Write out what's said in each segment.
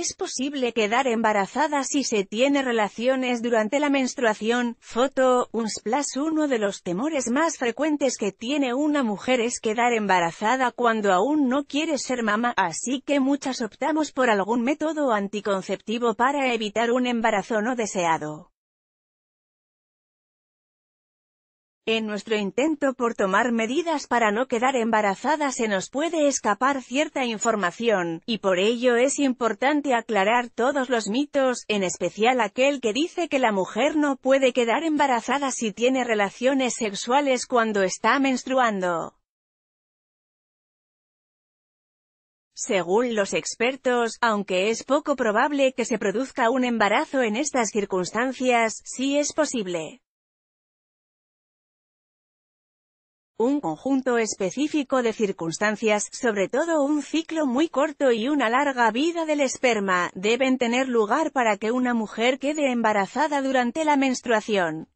Es posible quedar embarazada si se tiene relaciones durante la menstruación. Foto, Unsplash Uno de los temores más frecuentes que tiene una mujer es quedar embarazada cuando aún no quiere ser mamá, así que muchas optamos por algún método anticonceptivo para evitar un embarazo no deseado. En nuestro intento por tomar medidas para no quedar embarazada se nos puede escapar cierta información, y por ello es importante aclarar todos los mitos, en especial aquel que dice que la mujer no puede quedar embarazada si tiene relaciones sexuales cuando está menstruando. Según los expertos, aunque es poco probable que se produzca un embarazo en estas circunstancias, sí es posible. un conjunto específico de circunstancias, sobre todo un ciclo muy corto y una larga vida del esperma, deben tener lugar para que una mujer quede embarazada durante la menstruación.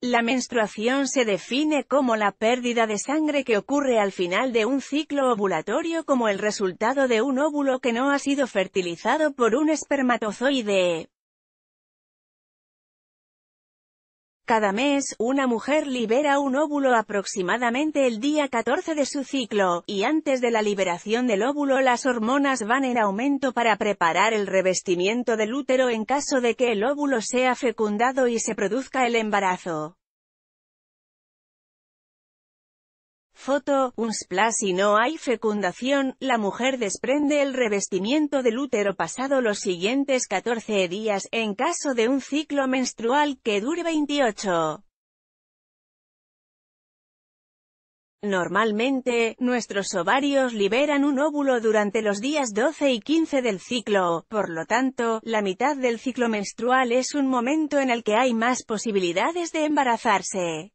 La menstruación se define como la pérdida de sangre que ocurre al final de un ciclo ovulatorio como el resultado de un óvulo que no ha sido fertilizado por un espermatozoide. Cada mes, una mujer libera un óvulo aproximadamente el día 14 de su ciclo, y antes de la liberación del óvulo las hormonas van en aumento para preparar el revestimiento del útero en caso de que el óvulo sea fecundado y se produzca el embarazo. Foto, un splash y no hay fecundación, la mujer desprende el revestimiento del útero pasado los siguientes 14 días, en caso de un ciclo menstrual que dure 28. Normalmente, nuestros ovarios liberan un óvulo durante los días 12 y 15 del ciclo, por lo tanto, la mitad del ciclo menstrual es un momento en el que hay más posibilidades de embarazarse.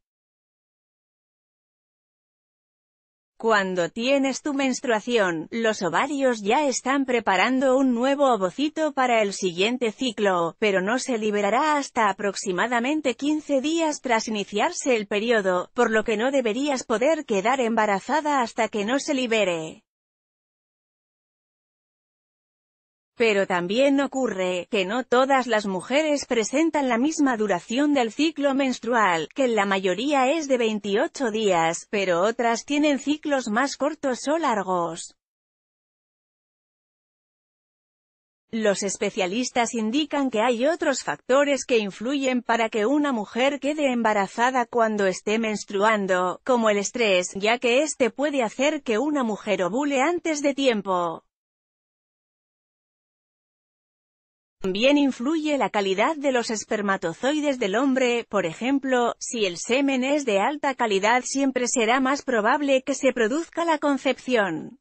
Cuando tienes tu menstruación, los ovarios ya están preparando un nuevo ovocito para el siguiente ciclo, pero no se liberará hasta aproximadamente 15 días tras iniciarse el periodo, por lo que no deberías poder quedar embarazada hasta que no se libere. Pero también ocurre que no todas las mujeres presentan la misma duración del ciclo menstrual, que la mayoría es de 28 días, pero otras tienen ciclos más cortos o largos. Los especialistas indican que hay otros factores que influyen para que una mujer quede embarazada cuando esté menstruando, como el estrés, ya que este puede hacer que una mujer ovule antes de tiempo. También influye la calidad de los espermatozoides del hombre, por ejemplo, si el semen es de alta calidad siempre será más probable que se produzca la concepción.